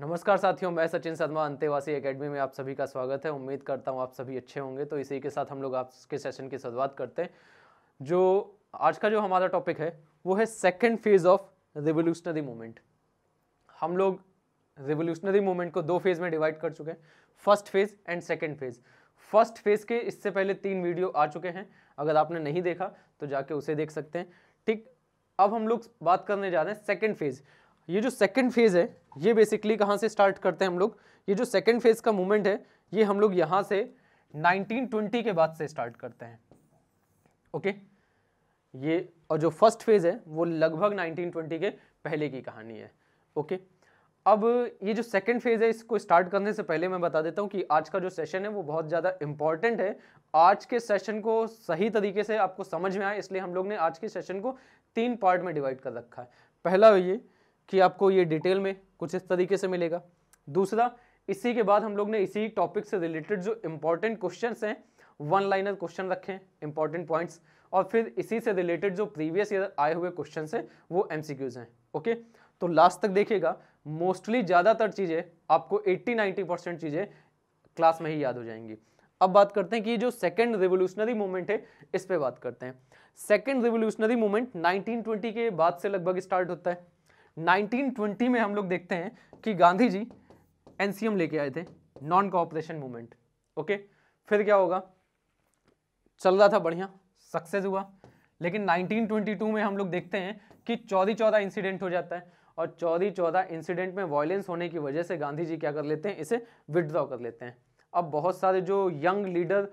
नमस्कार साथियों मैं सचिन शर्मा अंतेवासी एकेडमी में आप सभी का स्वागत है उम्मीद करता हूँ आप सभी अच्छे होंगे तो इसी के साथ हम लोग आपके सेशन की शुरुआत करते हैं जो आज का जो हमारा टॉपिक है वो है second phase of revolutionary movement हम लोग रिवोल्यूशनरी मूवमेंट को दो फेज में डिवाइड कर चुके हैं first phase and second phase first phase के इससे पहले तीन वीडियो आ चुके हैं अगर आपने नहीं देखा तो जाके उसे देख सकते हैं ठीक अब हम लोग बात करने जा रहे हैं सेकेंड फेज ये जो सेकेंड फेज है ये बेसिकली कहाँ से स्टार्ट करते हैं हम लोग ये जो सेकेंड फेज का मूवमेंट है ये हम लोग यहाँ से 1920 के बाद से स्टार्ट करते हैं ओके ये और जो फर्स्ट फेज है वो लगभग 1920 के पहले की कहानी है ओके अब ये जो सेकेंड फेज है इसको स्टार्ट करने से पहले मैं बता देता हूँ कि आज का जो सेशन है वो बहुत ज़्यादा इंपॉर्टेंट है आज के सेशन को सही तरीके से आपको समझ में आए इसलिए हम लोग ने आज के सेशन को तीन पार्ट में डिवाइड कर रखा है पहला ये कि आपको ये डिटेल में कुछ इस तरीके से मिलेगा दूसरा इसी के बाद हम लोग ने इसी टॉपिक से रिलेटेड जो इम्पोर्टेंट क्वेश्चन हैं वन लाइनर क्वेश्चन रखें इंपॉर्टेंट पॉइंट्स और फिर इसी से रिलेटेड जो प्रीवियस ईयर आए हुए क्वेश्चन हैं वो एम हैं ओके तो लास्ट तक देखिएगा मोस्टली ज़्यादातर चीज़ें आपको 80-90 परसेंट चीज़ें क्लास में ही याद हो जाएंगी अब बात करते हैं कि जो सेकेंड रिवोल्यूशनरी मूवमेंट है इस पर बात करते हैं सेकेंड रिवोल्यूशनरी मूवमेंट 1920 के बाद से लगभग स्टार्ट होता है 1920 में हम लोग देखते हैं कि गांधी जी एनसीएम लेके आए थे नॉन कोऑपरेशन मूवमेंट ओके फिर क्या होगा चल रहा था बढ़िया सक्सेस हुआ लेकिन 1922 में हम लोग देखते हैं कि चौदह चौदह इंसिडेंट हो जाता है और चौदह चौदह इंसिडेंट में वायलेंस होने की वजह से गांधी जी क्या कर लेते हैं इसे विदड्रॉ कर लेते हैं अब बहुत सारे जो यंग लीडर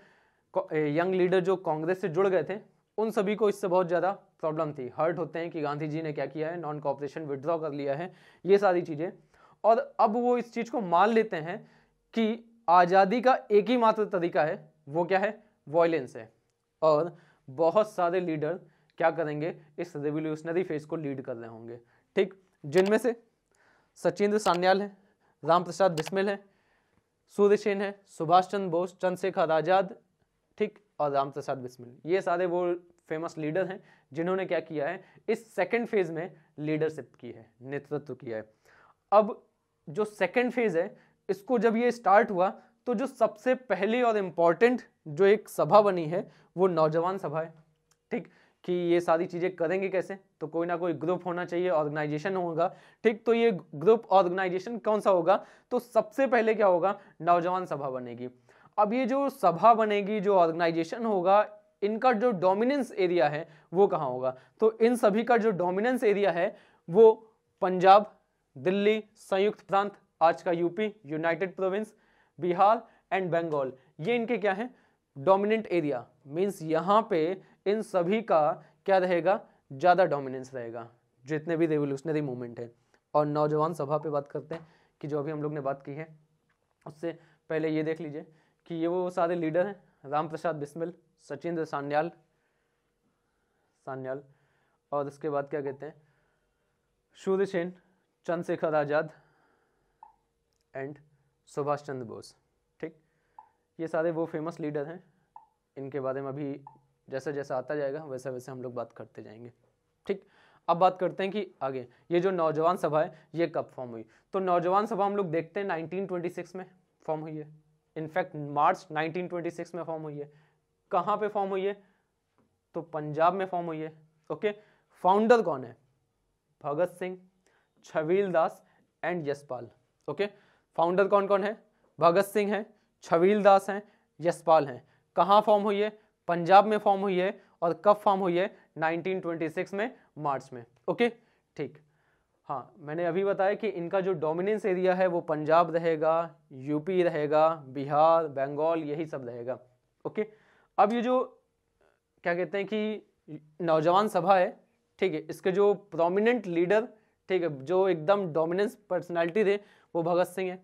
यंग लीडर जो कांग्रेस से जुड़ गए थे उन सभी को इससे बहुत ज़्यादा प्रॉब्लम थी हर्ट होते हैं कि गांधी जी ने क्या किया है नॉन कॉपरेशन विदड्रॉ कर लिया है ये सारी चीज़ें और अब वो इस चीज़ को मान लेते हैं कि आज़ादी का एक ही मात्र तरीका है वो क्या है वॉयलेंस है और बहुत सारे लीडर क्या करेंगे इस रेवोल्यूशनरी फेज को लीड कर रहे होंगे ठीक जिनमें से सचिंद्र सान्याल है राम प्रसाद बिस्मिल है सूर्य सेन है सुभाष चंद्र बोस चंद्रशेखर आज़ाद ठीक और राम प्रसाद बिस्मिल ये सारे वो फेमस लीडर हैं जिन्होंने क्या किया है इस सेकेंड फेज़ में लीडरशिप की है नेतृत्व किया है अब जो सेकेंड फेज़ है इसको जब ये स्टार्ट हुआ तो जो सबसे पहली और इम्पॉर्टेंट जो एक सभा बनी है वो नौजवान सभा है ठीक कि ये सारी चीज़ें करेंगे कैसे तो कोई ना कोई ग्रुप होना चाहिए ऑर्गेनाइजेशन होगा ठीक तो ये ग्रुप ऑर्गेनाइजेशन कौन सा होगा तो सबसे पहले क्या होगा नौजवान सभा बनेगी अब ये जो सभा बनेगी जो ऑर्गेनाइजेशन होगा इनका जो डोमिनेंस एरिया है वो कहाँ होगा तो इन सभी का जो डोमिनेंस एरिया है वो पंजाब दिल्ली संयुक्त प्रांत आज का UP united province Bihar and Bengal ये इनके क्या हैं डोमिनेंट एरिया मीन्स यहाँ पे इन सभी का क्या रहेगा ज़्यादा डोमिनेंस रहेगा जितने भी रेवोल्यूशनरी मूवमेंट है और नौजवान सभा पे बात करते हैं कि जो अभी हम लोग ने बात की है उससे पहले ये देख लीजिए कि ये वो सारे लीडर हैं राम प्रसाद बिस्मिल सचिंद्र सान्याल सान्याल और उसके बाद क्या कहते हैं सूर्य सेन चंद्रशेखर आज़ाद एंड सुभाष चंद्र बोस ठीक ये सारे वो फेमस लीडर हैं इनके बारे में अभी जैसा जैसा आता जाएगा वैसा वैसे हम लोग बात करते जाएंगे ठीक अब बात करते हैं कि आगे ये जो नौजवान सभा है ये कब फॉर्म हुई तो नौजवान सभा हम लोग देखते हैं 1926 में फॉर्म हुई है इनफैक्ट मार्च 1926 में फॉर्म हुई है कहाँ पे फॉर्म हुई है तो पंजाब में फॉर्म हुई है ओके फाउंडर कौन है Bhagat Singh Chhabil Das and Yashpal okay founder कौन कौन है भगत सिंह है छवील दास हैं यशपाल हैं कहाँ फॉर्म हुई है पंजाब में फॉर्म हुई है और कब फॉर्म हुई है 1926 में मार्च में ओके ठीक हाँ मैंने अभी बताया कि इनका जो डोमिनेंस एरिया है वो पंजाब रहेगा यूपी रहेगा बिहार बंगाल यही सब रहेगा ओके अब ये जो क्या कहते हैं कि नौजवान सभा है ठीक है इसके जो प्रोमिनेंट लीडर ठीक है जो एकदम डोमिनेंस पर्सनालिटी थे वो भगत सिंह है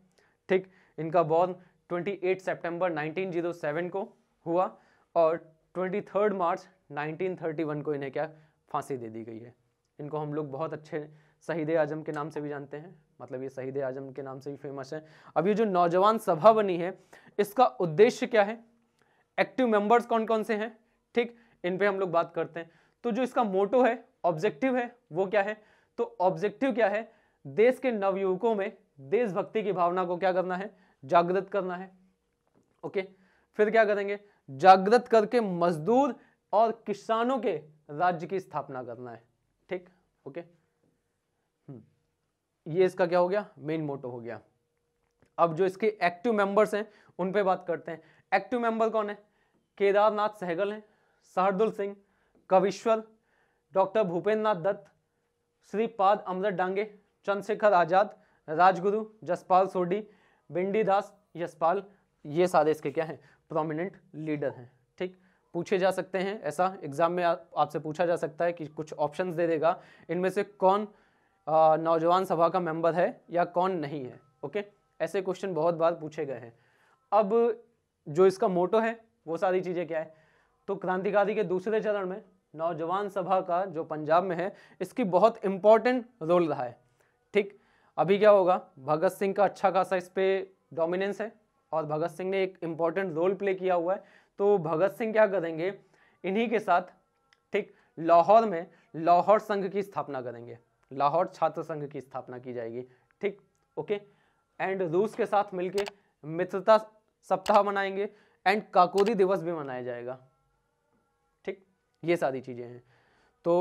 ठीक इनका बॉर्न 28 सितंबर 1907 को हुआ और 23 मार्च 1931 को इन्हें क्या फांसी दे दी गई है इनको हम लोग बहुत अच्छे शहीद आजम के नाम से भी जानते हैं मतलब ये शहीद आजम के नाम से भी फेमस है अब ये जो नौजवान सभा बनी है इसका उद्देश्य क्या है एक्टिव मेंबर्स कौन कौन से हैं ठीक इन पे हम लोग बात करते हैं तो जो इसका मोटो है ऑब्जेक्टिव है वो क्या है तो ऑब्जेक्टिव क्या है देश के नवयुवकों में देशभक्ति की भावना को क्या करना है जागृत करना है ओके फिर क्या करेंगे जागृत करके मजदूर और किसानों के राज्य की स्थापना करना है ठीक ओके okay. ये इसका क्या हो गया मेन मोटो हो गया अब जो इसके एक्टिव मेंबर्स हैं उन पे बात करते हैं एक्टिव मेंबर कौन है केदारनाथ सहगल हैं शाहदुल सिंह कविश्वर डॉक्टर भूपेंद्र नाथ दत्त श्रीपाद अमृत डांगे चंद्रशेखर आज़ाद राजगुरु जसपाल सोडी बिंडी दास यशपाल ये सारे इसके क्या हैं प्रोमिनेंट लीडर हैं ठीक पूछे जा सकते हैं ऐसा एग्जाम में आपसे पूछा जा सकता है कि कुछ ऑप्शंस दे देगा इनमें से कौन नौजवान सभा का मेंबर है या कौन नहीं है ओके ऐसे क्वेश्चन बहुत बार पूछे गए हैं अब जो इसका मोटो है वो सारी चीज़ें क्या है तो क्रांतिकारी के दूसरे चरण में नौजवान सभा का जो पंजाब में है इसकी बहुत इम्पॉर्टेंट रोल रहा है ठीक अभी क्या होगा भगत सिंह का अच्छा खासा इस पर डोमिनेंस है और भगत सिंह ने एक इम्पॉर्टेंट रोल प्ले किया हुआ है तो भगत सिंह क्या करेंगे इन्हीं के साथ ठीक लाहौर में लाहौर संघ की स्थापना करेंगे लाहौर छात्र संघ की स्थापना की जाएगी ठीक ओके एंड रूस के साथ मिलकर मित्रता सप्ताह मनाएंगे एंड काकोरी दिवस भी मनाया जाएगा ठीक ये सारी चीज़ें हैं तो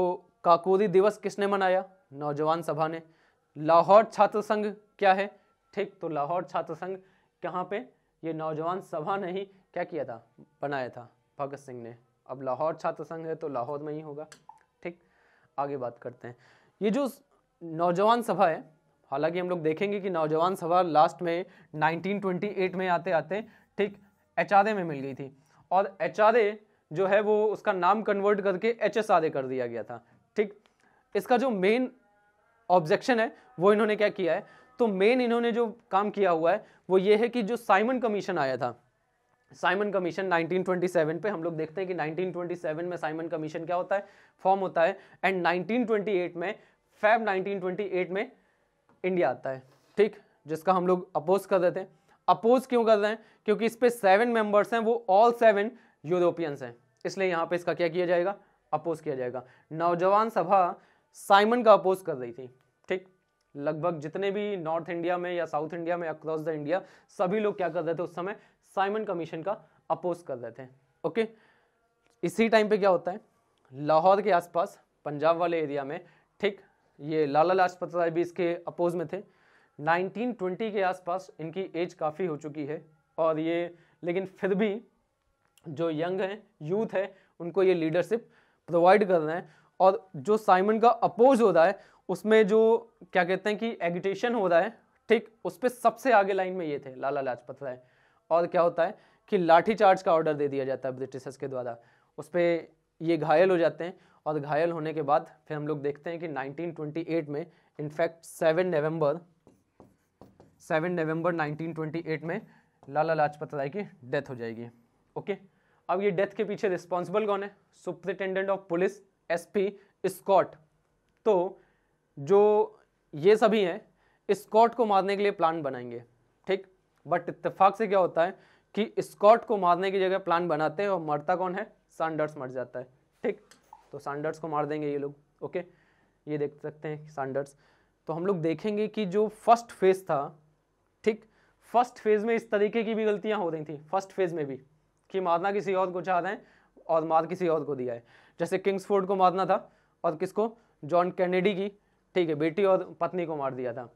काकोरी दिवस किसने मनाया नौजवान सभा ने लाहौर छात्र संघ क्या है ठीक तो लाहौर छात्र संघ कहाँ पे ये नौजवान सभा ने ही क्या किया था बनाया था भगत सिंह ने अब लाहौर छात्र संघ है तो लाहौर में ही होगा ठीक आगे बात करते हैं ये जो नौजवान सभा है हालांकि हम लोग देखेंगे कि नौजवान सभा लास्ट में 1928 में आते आते ठीक एच में मिल गई थी और एच जो है वो उसका नाम कन्वर्ट करके एच कर दिया गया था ठीक इसका जो मेन ऑब्जेक्शन है वो इन्होंने क्या किया है तो मेन इन्होंने जो काम किया हुआ है वो ये है कि जो साइमन कमीशन आया था साइमन कमीशन 1927 पे हम लोग देखते हैं कि 1927 में साइमन कमीशन क्या होता है फॉर्म होता है एंड 1928 में फैब 1928 में इंडिया आता है ठीक जिसका हम लोग अपोज कर देते हैं अपोज क्यों कर रहे हैं क्योंकि इस पर सेवन मेंबर्स हैं वो ऑल सेवन यूरोपियंस हैं इसलिए यहाँ पे इसका क्या किया जाएगा अपोज किया जाएगा नौजवान सभा साइमन का अपोज कर रही थी ठीक लगभग जितने भी नॉर्थ इंडिया में या साउथ इंडिया में अक्रॉस द इंडिया सभी लोग क्या कर रहे थे उस समय साइमन कमीशन का अपोज कर रहे थे ओके इसी टाइम पे क्या होता है लाहौर के आसपास पंजाब वाले एरिया में ठीक ये लाला लाजपत राय भी इसके अपोज में थे 1920 के आसपास इनकी एज काफ़ी हो चुकी है और ये लेकिन फिर भी जो यंग हैं यूथ है उनको ये लीडरशिप प्रोवाइड कर रहे हैं और जो साइमन का अपोज हो रहा है उसमें जो क्या कहते हैं कि एगिटेशन हो रहा है ठीक उस पर सबसे आगे लाइन में ये थे लाला लाजपत राय और क्या होता है कि लाठी चार्ज का ऑर्डर दे दिया जाता है ब्रिटिशर्स के द्वारा उस पर ये घायल हो जाते हैं और घायल होने के बाद फिर हम लोग देखते हैं कि 1928 में इनफैक्ट 7 नवंबर 7 नवंबर 1928 में लाला लाजपत राय की डेथ हो जाएगी ओके अब ये डेथ के पीछे रिस्पॉन्सिबल कौन है superintendent of police SP Scott तो जो ये सभी हैं स्कॉट को मारने के लिए प्लान बनाएंगे ठीक बट इतफाक से क्या होता है कि स्कॉट को मारने की जगह प्लान बनाते हैं और मरता कौन है सांडर्स मर जाता है ठीक तो सांडर्स को मार देंगे ये लोग ओके ये देख सकते हैं सांडर्स तो हम लोग देखेंगे कि जो फर्स्ट फेज था ठीक फर्स्ट फेज में इस तरीके की भी गलतियां हो रही थी फर्स्ट फेज में भी कि मारना किसी और को चाह रहे हैं और मार किसी और को दिया है जैसे किंग्सफोर्ड को मारना था और किसको जॉन कैनेडी की ठीक है बेटी और पत्नी को मार दिया था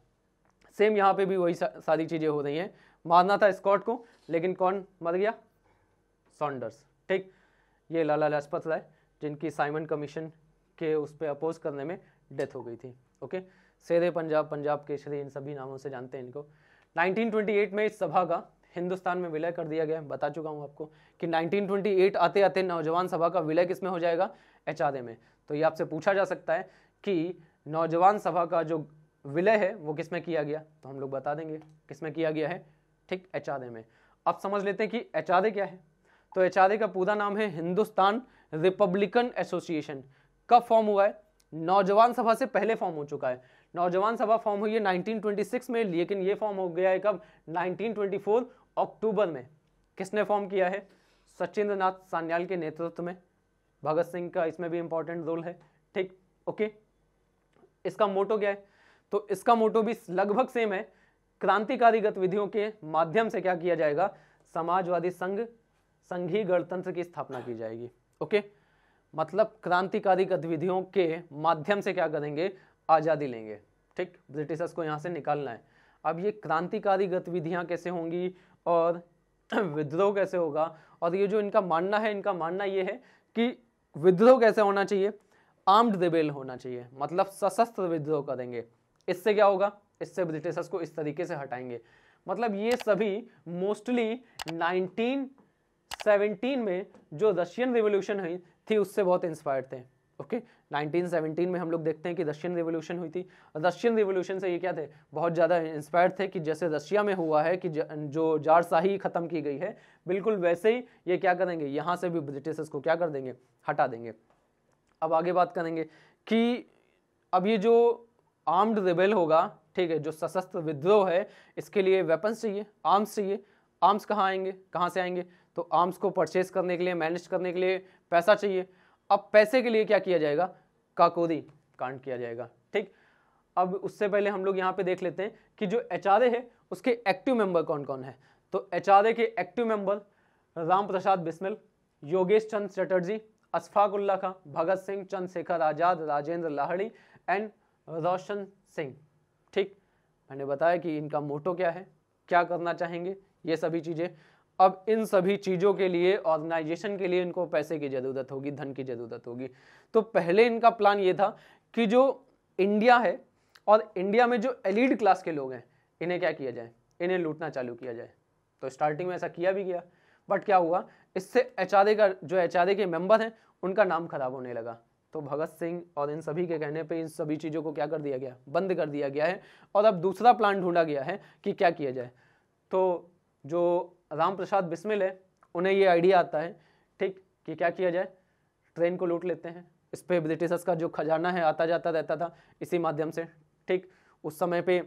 सेम यहाँ पे भी वही सा, सारी चीज़ें हो रही हैं मारना था स्कॉट को लेकिन कौन मर गया सॉन्डर्स ठीक ये लाला लाजपत राय जिनकी साइमन कमीशन के उस पर अपोज करने में डेथ हो गई थी ओके शेर पंजाब पंजाब केसरी इन सभी नामों से जानते हैं इनको 1928 में इस सभा का हिंदुस्तान में विलय कर दिया गया बता चुका हूँ आपको कि 1928 आते आते नौजवान सभा का विलय किस में हो जाएगा एच में तो ये आपसे पूछा जा सकता है कि नौजवान सभा का जो विलय है वो किस में किया गया तो हम लोग बता देंगे किस में किया गया है ठीक एच में अब समझ लेते हैं कि एच क्या है तो एच का पूरा नाम है हिंदुस्तान रिपब्लिकन एसोसिएशन कब फॉर्म हुआ है नौजवान सभा से पहले फॉर्म हो चुका है नौजवान सभा फॉर्म हुई है 1926 में लेकिन ये फॉर्म हो गया है कब 1924 अक्टूबर में किसने फॉर्म किया है सचिंद्र नाथ सान्याल के नेतृत्व में भगत सिंह का इसमें भी इंपॉर्टेंट रोल है ठीक ओके इसका मोटो क्या है तो इसका मोटो भी लगभग सेम है क्रांतिकारी गतिविधियों के माध्यम से क्या किया जाएगा समाजवादी संघ संघीय गणतंत्र की स्थापना की जाएगी ओके मतलब क्रांतिकारी गतिविधियों के माध्यम से क्या करेंगे आज़ादी लेंगे ठीक ब्रिटिशर्स को यहां से निकालना है अब ये क्रांतिकारी गतिविधियां कैसे होंगी और विद्रोह कैसे होगा और ये जो इनका मानना है इनका मानना ये है कि विद्रोह कैसे होना चाहिए आर्म्ड रिबेल होना चाहिए मतलब सशस्त्र विद्रोह करेंगे इससे क्या होगा इससे ब्रिटिशर्स को इस तरीके से हटाएंगे मतलब ये सभी मोस्टली 1917 में जो रशियन रिवोल्यूशन हुई थी उससे बहुत इंस्पायर्ड थे ओके okay? 1917 में हम लोग देखते हैं कि रशियन रिवोल्यूशन हुई थी रशियन रिवोल्यूशन से ये क्या थे बहुत ज़्यादा इंस्पायर्ड थे कि जैसे रशिया में हुआ है कि ज, जो जारशाही ख़त्म की गई है बिल्कुल वैसे ही ये क्या करेंगे यहाँ से भी ब्रिटिशर्स को क्या कर देंगे हटा देंगे अब आगे बात करेंगे कि अब ये जो आर्म्ड रिबेल होगा ठीक है जो सशस्त्र विद्रोह है इसके लिए वेपन्स चाहिए आर्म्स चाहिए आर्म्स कहाँ आएंगे कहाँ से आएंगे तो आर्म्स को परचेज करने के लिए मैनेज करने के लिए पैसा चाहिए अब पैसे के लिए क्या किया जाएगा काकोरी कांड किया जाएगा ठीक अब उससे पहले हम लोग यहाँ पे देख लेते हैं कि जो एच है उसके एक्टिव मेंबर कौन कौन है तो एच के active member Ram Prasad Bismil Yogesh Chand Chatterjee Ashfaq Ulla Khan Bhagat Singh Chandrashekhar Azad Rajendra Lahiri and Roshan Singh ठीक मैंने बताया कि इनका मोटो क्या है क्या करना चाहेंगे ये सभी चीज़ें अब इन सभी चीज़ों के लिए ऑर्गेनाइजेशन के लिए इनको पैसे की ज़रूरत होगी धन की ज़रूरत होगी तो पहले इनका प्लान ये था कि जो इंडिया है और इंडिया में जो एलिड क्लास के लोग हैं इन्हें क्या किया जाए इन्हें लूटना चालू किया जाए तो स्टार्टिंग में ऐसा किया भी गया बट क्या हुआ इससे एच का जो एच के मेम्बर हैं उनका नाम खराब होने लगा तो भगत सिंह और इन सभी के कहने पे इन सभी चीज़ों को क्या कर दिया गया बंद कर दिया गया है और अब दूसरा प्लान ढूंढा गया है कि क्या किया जाए तो जो राम प्रसाद बिस्मिल है उन्हें ये आइडिया आता है ठीक कि क्या किया जाए ट्रेन को लूट लेते हैं इस पर ब्रिटिशर्स का जो खजाना है आता जाता रहता था इसी माध्यम से ठीक उस समय पर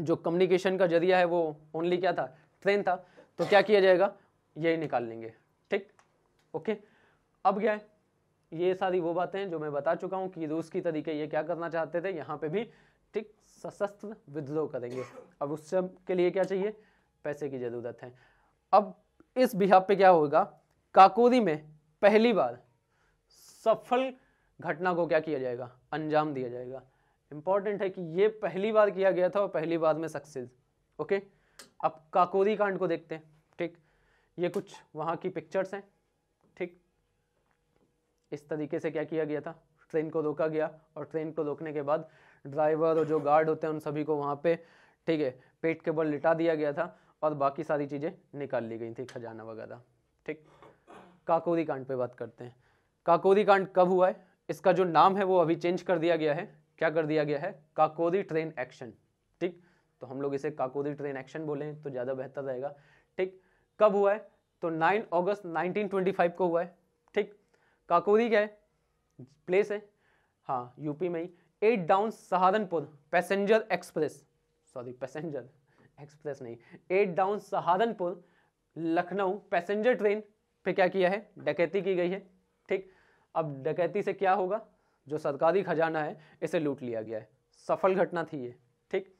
जो कम्युनिकेशन का जरिया है वो ओनली क्या था ट्रेन था तो क्या किया जाएगा यही निकाल लेंगे ठीक ओके अब क्या है ये सारी वो बातें जो मैं बता चुका हूँ कि रूस की तरीके ये क्या करना चाहते थे यहाँ पे भी ठीक सशस्त्र विद्रोह करेंगे अब उस सब के लिए क्या चाहिए पैसे की ज़रूरत है अब इस बिहार पे क्या होगा काकोरी में पहली बार सफल घटना को क्या किया जाएगा अंजाम दिया जाएगा इंपॉर्टेंट है कि ये पहली बार किया गया था और पहली बार में सक्सेस ओके अब काकोरी कांड को देखते हैं ठीक ये कुछ वहाँ की पिक्चर्स हैं ठीक इस तरीके से क्या किया गया था ट्रेन को रोका गया और ट्रेन को रोकने के बाद ड्राइवर और जो गार्ड होते हैं उन सभी को वहाँ पे ठीक है पेट के बल लिटा दिया गया था और बाकी सारी चीज़ें निकाल ली गई थी खजाना वगैरह ठीक काकोरी कांड पे बात करते हैं काकोरी कांड कब हुआ है इसका जो नाम है वो अभी चेंज कर दिया गया है क्या कर दिया गया है काकोरी ट्रेन एक्शन ठीक तो हम लोग इसे काकोरी ट्रेन एक्शन बोलें तो ज़्यादा बेहतर रहेगा ठीक कब हुआ है तो 9 अगस्त 1925 को हुआ है काकोरी क्या है प्लेस है हाँ यूपी में ही eight down Saharanpur passenger express sorry passenger express नहीं eight down Saharanpur Lucknow passenger train पे क्या किया है डकैती की गई है ठीक अब डकैती से क्या होगा जो सरकारी खजाना है इसे लूट लिया गया है सफल घटना थी ये ठीक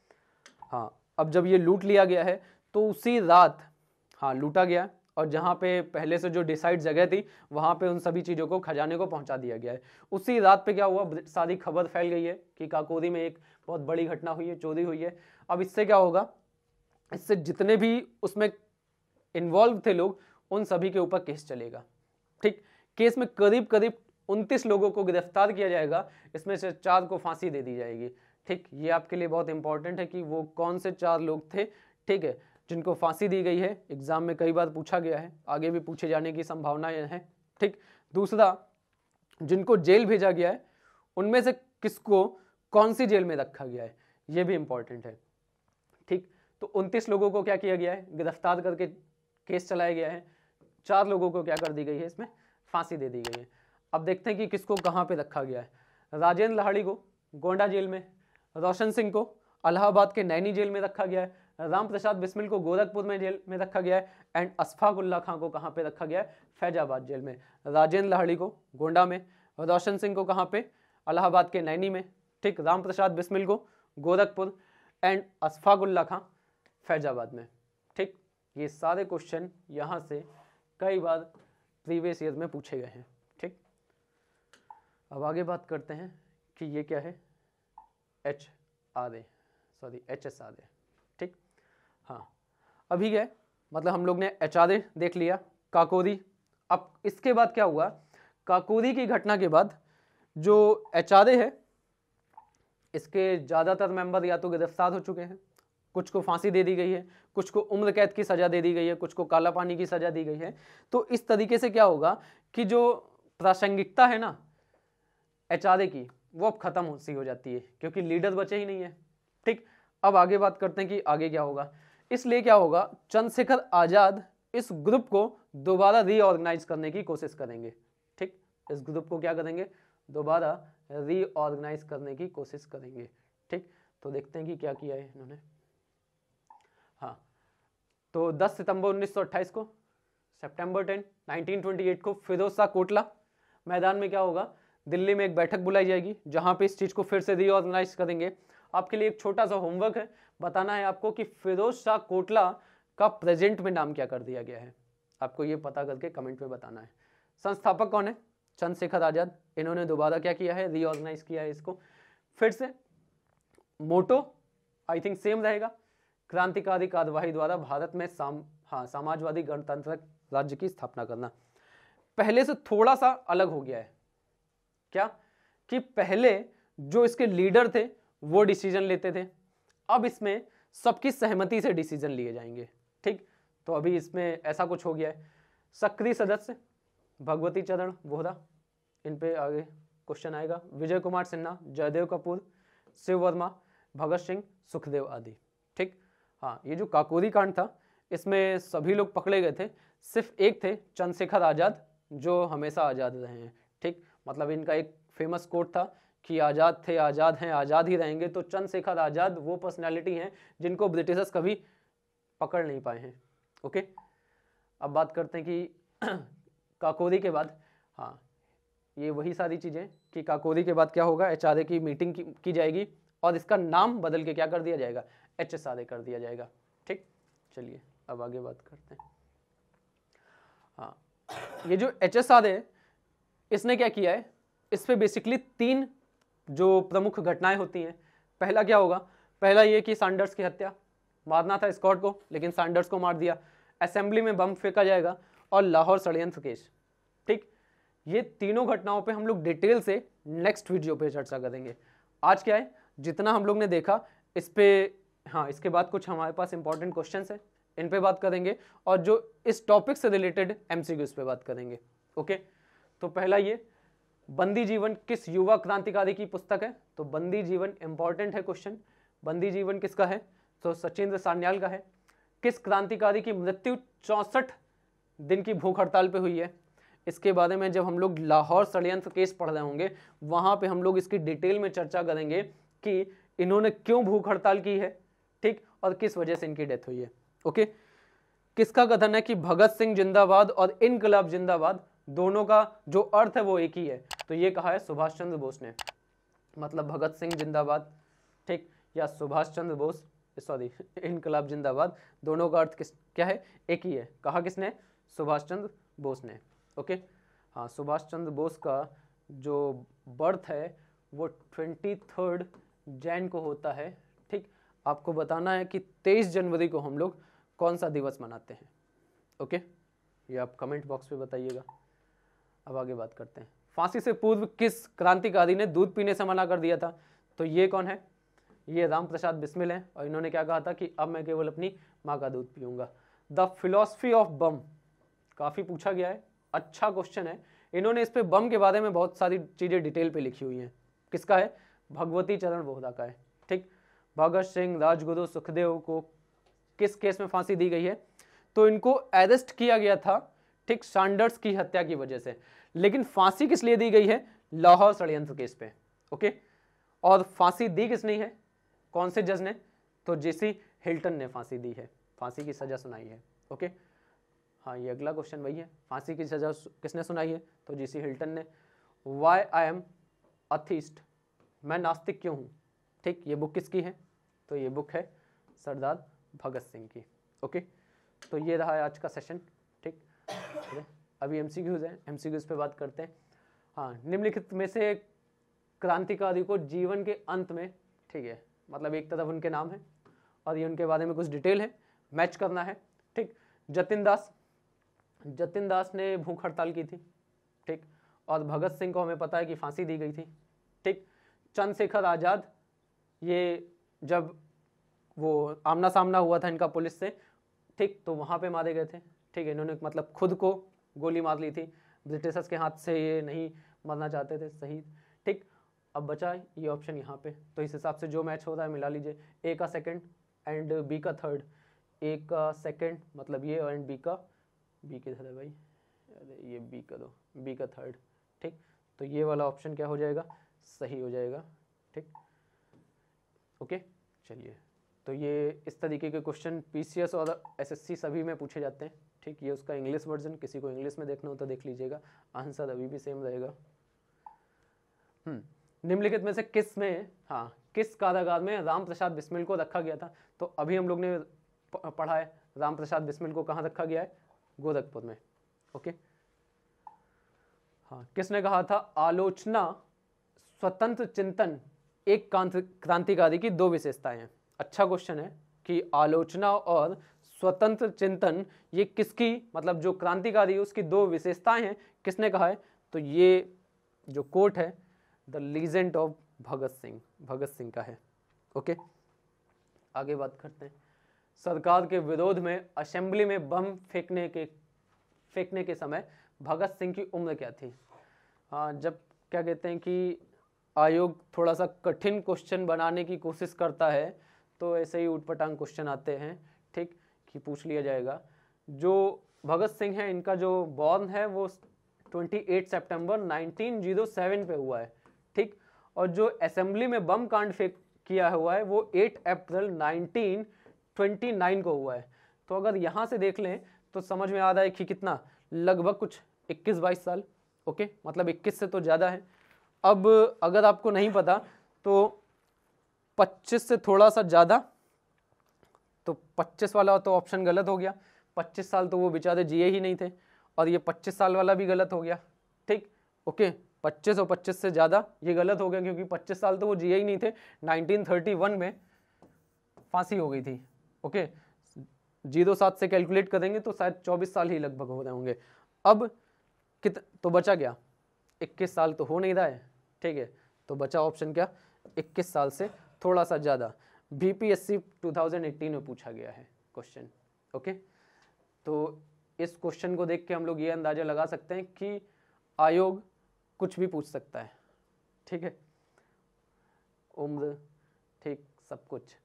हाँ अब जब ये लूट लिया गया है तो उसी रात हाँ लूटा गया और जहाँ पे पहले से जो डिसाइड जगह थी वहाँ पे उन सभी चीज़ों को खजाने को पहुँचा दिया गया है उसी रात पे क्या हुआ सारी खबर फैल गई है कि काकोरी में एक बहुत बड़ी घटना हुई है चोरी हुई है अब इससे क्या होगा इससे जितने भी उसमें इन्वॉल्व थे लोग उन सभी के ऊपर केस चलेगा ठीक केस में करीब करीब उनतीस लोगों को गिरफ्तार किया जाएगा इसमें से चार को फांसी दे दी जाएगी ठीक ये आपके लिए बहुत इंपॉर्टेंट है कि वो कौन से चार लोग थे ठीक है जिनको फांसी दी गई है एग्ज़ाम में कई बार पूछा गया है आगे भी पूछे जाने की संभावनाएं हैं ठीक दूसरा जिनको जेल भेजा गया है उनमें से किसको कौन सी जेल में रखा गया है ये भी इंपॉर्टेंट है ठीक तो उनतीस लोगों को क्या किया गया है गिरफ्तार करके केस चलाया गया है चार लोगों को क्या कर दी गई है इसमें फांसी दे दी गई है अब देखते हैं कि किसको कहाँ पे रखा गया है राजेंद्र लाहड़ी को गोंडा जेल में रोशन सिंह को अलाहाबाद के नैनी जेल में रखा गया है राम प्रसाद बिस्मिल को गोरखपुर में जेल में रखा गया है एंड अशफाकुल्ला खां को कहाँ पे रखा गया है फैजाबाद जेल में राजेंद्र लाहड़ी को गोंडा में रोशन सिंह को कहाँ पे अलाहाबाद के नैनी में ठीक राम प्रसाद बिस्मिल को गोरखपुर एंड अशफाकुल्ला खां फैजाबाद में ठीक ये सारे क्वेश्चन यहाँ से कई बार प्रीवियस ईयर में पूछे गए हैं ठीक अब आगे बात करते हैं कि ये क्या है H R A sorry H S आधे ठीक हाँ अभी गए मतलब हम लोग ने एच आधे देख लिया काकोरी अब इसके बाद क्या हुआ काकोरी की घटना के बाद जो एच आधे है इसके ज़्यादातर मेंबर या तो गिरफ्तार हो चुके हैं कुछ को फांसी दे दी गई है कुछ को उम्र कैद की सज़ा दे दी गई है कुछ को काला पानी की सज़ा दी गई है तो इस तरीके से क्या होगा कि जो प्रासंगिकता है ना एच की वो अब ख़त्म सी हो जाती है क्योंकि लीडर बचे ही नहीं है ठीक अब आगे बात करते हैं कि आगे क्या होगा इसलिए क्या होगा चंद्रशेखर आजाद इस ग्रुप को दोबारा रीऑर्गेनाइज करने की कोशिश करेंगे ठीक इस ग्रुप को क्या करेंगे दोबारा रीऑर्गेनाइज करने की कोशिश करेंगे ठीक तो देखते हैं कि क्या किया है इन्होंने हाँ तो 10 सितंबर 1928 को सितंबर 10 1928 को फिरोज शाह कोटला मैदान में क्या होगा दिल्ली में एक बैठक बुलाई जाएगी जहां पे इस चीज को फिर से रीऑर्गेनाइज करेंगे आपके लिए एक छोटा सा होमवर्क है बताना है आपको कि फिरोज शाह कोटला का प्रेजेंट में नाम क्या कर दिया गया है आपको ये पता करके कमेंट में बताना है संस्थापक कौन है चंद्रशेखर आज़ाद इन्होंने दोबारा क्या किया है रीऑर्गेनाइज किया है इसको फिर से मोटो आई थिंक सेम रहेगा क्रांतिकारी कार्यवाही द्वारा भारत में साम हाँ समाजवादी गणतंत्र राज्य की स्थापना करना पहले से थोड़ा सा अलग हो गया है क्या कि पहले जो इसके लीडर थे वो डिसीजन लेते थे अब इसमें सबकी सहमति से डिसीजन लिए जाएंगे ठीक तो अभी इसमें ऐसा कुछ हो गया है सक्रिय सदस्य भगवती चरण बोहरा इन पे आगे क्वेश्चन आएगा विजय कुमार सिन्हा जयदेव कपूर शिव वर्मा भगत सिंह सुखदेव आदि ठीक हाँ ये जो काकोरी कांड था इसमें सभी लोग पकड़े गए थे सिर्फ एक थे चंद्रशेखर आज़ाद जो हमेशा आज़ाद रहे हैं ठीक मतलब इनका एक फेमस कोट था कि आज़ाद थे आज़ाद हैं आज़ाद ही रहेंगे तो चंद्रशेखर आज़ाद वो पर्सनैलिटी हैं जिनको ब्रिटिशर्स कभी पकड़ नहीं पाए हैं ओके अब बात करते हैं कि काकोरी के बाद हाँ ये वही सारी चीज़ें कि काकोरी के बाद क्या होगा एच की मीटिंग की, की जाएगी और इसका नाम बदल के क्या कर दिया जाएगा एच एस कर दिया जाएगा ठीक चलिए अब आगे बात करते हैं हाँ ये जो एच एस इसने क्या किया है इस पर बेसिकली तीन जो प्रमुख घटनाएं होती हैं पहला क्या होगा पहला ये कि सैंडर्स की हत्या मारना था स्कॉट को लेकिन सैंडर्स को मार दिया असेंबली में बम फेंका जाएगा और लाहौर षडयंत्र केस ठीक ये तीनों घटनाओं पे हम लोग डिटेल से नेक्स्ट वीडियो पे चर्चा करेंगे आज क्या है जितना हम लोग ने देखा इस पर हाँ इसके बाद कुछ हमारे पास इंपॉर्टेंट क्वेश्चन है इन पर बात करेंगे और जो इस टॉपिक से रिलेटेड एम सी बात करेंगे ओके तो पहला ये बंदी जीवन किस युवा क्रांतिकारी की पुस्तक है तो बंदी जीवन इंपॉर्टेंट है क्वेश्चन बंदी जीवन किसका है तो सचिंद्र सान्याल का है किस क्रांतिकारी की मृत्यु चौंसठ दिन की भूख हड़ताल पे हुई है इसके बारे में जब हम लोग लाहौर षडयंत्र केस पढ़ रहे होंगे वहाँ पे हम लोग इसकी डिटेल में चर्चा करेंगे कि इन्होंने क्यों भूख हड़ताल की है ठीक और किस वजह से इनकी डेथ हुई है ओके किसका कथन है कि भगत सिंह जिंदाबाद और इनकलाब जिंदाबाद दोनों का जो अर्थ है वो एक ही है तो ये कहा है सुभाष चंद्र बोस ने मतलब भगत सिंह जिंदाबाद ठीक या सुभाष चंद्र बोस सॉरी इनकलाब जिंदाबाद दोनों का अर्थ किस क्या है एक ही है कहा किसने सुभाष चंद्र बोस ने ओके हाँ सुभाष चंद्र बोस का जो बर्थ है वो ट्वेंटी थर्ड जैन को होता है ठीक आपको बताना है कि तेईस जनवरी को हम लोग कौन सा दिवस मनाते हैं ओके ये आप कमेंट बॉक्स में बताइएगा अब आगे बात करते हैं फांसी से पूर्व किस क्रांतिकारी ने दूध पीने से मना कर दिया था तो ये कौन है ये राम प्रसाद बिस्मिल है और इन्होंने क्या कहा था कि अब मैं केवल अपनी माँ का दूध पीऊंगा द फिलोसफी ऑफ बम काफ़ी पूछा गया है अच्छा क्वेश्चन है इन्होंने इस पर बम के बारे में बहुत सारी चीज़ें डिटेल पे लिखी हुई हैं किसका है भगवती चरण बोहरा का है ठीक भगत सिंह राजगुरु सुखदेव को किस केस में फांसी दी गई है तो इनको अरेस्ट किया गया था ठीक सैंडर्स की हत्या की वजह से लेकिन फांसी किस लिए दी गई है लाहौर षडयंत्र केस पे ओके और फांसी दी किसने है कौन से जज ने तो जेसी हिल्टन ने फांसी दी है फांसी की सज़ा सुनाई है ओके हाँ ये अगला क्वेश्चन वही है फांसी की सज़ा किसने सुनाई है तो जेसी हिल्टन ने वाई आई एम अथीस्ट मैं नास्तिक क्यों हूँ ठीक ये बुक किसकी है तो ये बुक है सरदार भगत सिंह की ओके तो ये रहा आज का सेशन अभी एम सी क्यूज़ हैं एम सी क्यूज़ पर बात करते हैं हाँ निम्नलिखित में से क्रांतिकारी को जीवन के अंत में ठीक है मतलब एक तरफ उनके नाम है और ये उनके बारे में कुछ डिटेल है मैच करना है ठीक जतिन दास जतिन दास ने भूख हड़ताल की थी ठीक और भगत सिंह को हमें पता है कि फांसी दी गई थी ठीक चंद्रशेखर आज़ाद ये जब वो आमना सामना हुआ था इनका पुलिस से ठीक तो वहाँ पे मारे गए थे ठीक है इन्होंने मतलब खुद को गोली मार ली थी ब्रिटिशर्स के हाथ से ये नहीं मरना चाहते थे सही ठीक अब बचा ये ऑप्शन यहाँ पे तो इस हिसाब से जो मैच हो रहा है मिला लीजिए ए का सेकंड एंड बी का थर्ड ए का सेकंड मतलब ये एंड बी का बी के है भाई अरे ये बी का दो बी का थर्ड ठीक तो ये वाला ऑप्शन क्या हो जाएगा सही हो जाएगा ठीक ओके चलिए तो ये इस तरीके के क्वेश्चन पी और एस सभी में पूछे जाते हैं ठीक ये उसका इंग्लिश वर्जन किसी को इंग्लिश में देखना हो तो देख लीजिएगा आंसर अभी भी सेम रहेगा हम्म, निम्नलिखित में से किस में हाँ किस कारागार में राम प्रसाद बिस्मिल को रखा गया था तो अभी हम लोग ने पढ़ा है राम प्रसाद बिस्मिल को कहाँ रखा गया है गोरखपुर में ओके हाँ किसने कहा था आलोचना स्वतंत्र चिंतन एक क्रांतिकारी की दो विशेषताएं हैं अच्छा क्वेश्चन है कि आलोचना और स्वतंत्र चिंतन ये किसकी मतलब जो क्रांतिकारी है उसकी दो विशेषताएं हैं किसने कहा है तो ये जो कोट है the legend of Bhagat Singh Bhagat Singh का है ओके आगे बात करते हैं सरकार के विरोध में असेंबली में बम फेंकने के फेंकने के समय भगत सिंह की उम्र क्या थी हाँ जब क्या कहते हैं कि आयोग थोड़ा सा कठिन क्वेश्चन बनाने की कोशिश करता है तो ऐसे ही उठपटांग क्वेश्चन आते हैं ठीक कि पूछ लिया जाएगा जो भगत सिंह है इनका जो बॉर्न है वो 28 सितंबर 1907 पे हुआ है ठीक और जो असेंबली में बम कांड फेंक किया हुआ है वो 8 अप्रैल 1929 को हुआ है तो अगर यहाँ से देख लें तो समझ में आ रहा है कि कितना लगभग कुछ 21-22 साल ओके मतलब 21 से तो ज़्यादा है अब अगर आपको नहीं पता तो 25 से थोड़ा सा ज़्यादा तो 25 वाला तो ऑप्शन गलत हो गया 25 साल तो वो बेचारे जिए ही नहीं थे और ये 25 साल वाला भी गलत हो गया ठीक ओके 25 और 25 से ज़्यादा ये गलत हो गया क्योंकि 25 साल तो वो जिए ही नहीं थे 1931 में फांसी हो गई थी ओके जीरो सात से कैलकुलेट करेंगे तो शायद 24 साल ही लगभग हो रहे होंगे अब कित तो बचा गया 21 साल तो हो नहीं रहा है ठीक है तो बचा ऑप्शन क्या 21 साल से थोड़ा सा ज़्यादा B P S C two thousand eighteen में पूछा गया है क्वेश्चन ओके तो इस क्वेश्चन को देख के हम लोग ये अंदाज़ा लगा सकते हैं कि आयोग कुछ भी पूछ सकता है ठीक है उम्र ठीक सब कुछ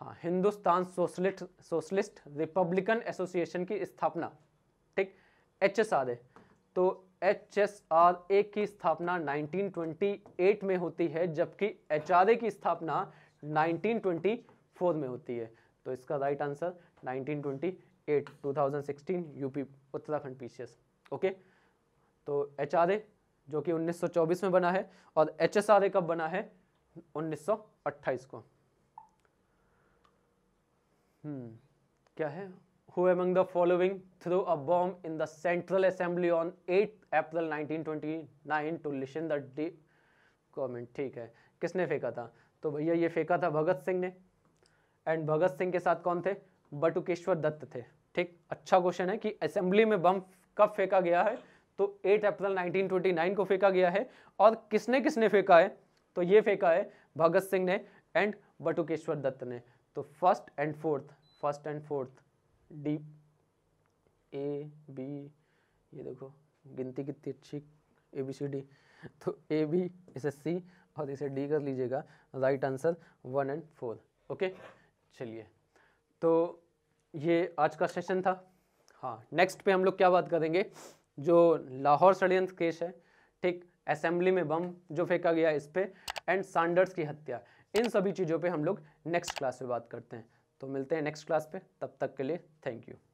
हाँ Hindustan socialist socialist republican association की स्थापना ठीक एच एस आदे तो एच एस आर ए की स्थापना 1928 में होती है जबकि एच आर ए की स्थापना 1924 में होती है तो इसका right answer 1928 2016 UP Uttarakhand PCS okay तो एच आर ए जो कि 1924 में बना है और एच एस आर ए कब बना है 1928 को हम्म क्या है who among the following threw a bomb in the Central Assembly on 8 April 1929 to listen the government ठीक है किसने फेंका था तो भैया ये फेंका था भगत सिंह ने एंड भगत सिंह के साथ कौन थे बटुकेश्वर दत्त थे ठीक अच्छा क्वेश्चन है कि असेंबली में बम कब फेंका गया है तो 8 अप्रैल 1929 को फेंका गया है और किसने किसने फेंका है तो ये फेंका है भगत सिंह ने एंड बटुकेश्वर दत्त ने तो first and fourth first and fourth D A B ये देखो गिनती कितनी अच्छी ए बी सी डी तो ए बी इसे सी और इसे डी कर लीजिएगा right answer one and four okay चलिए तो ये आज का सेशन था हाँ नेक्स्ट पे हम लोग क्या बात करेंगे जो लाहौर षडयंत्र केस है ठीक असेंबली में बम जो फेंका गया इस पर एंड सांडर्स की हत्या इन सभी चीज़ों पे हम लोग नेक्स्ट क्लास में बात करते हैं तो मिलते हैं नेक्स्ट क्लास पे तब तक के लिए थैंक यू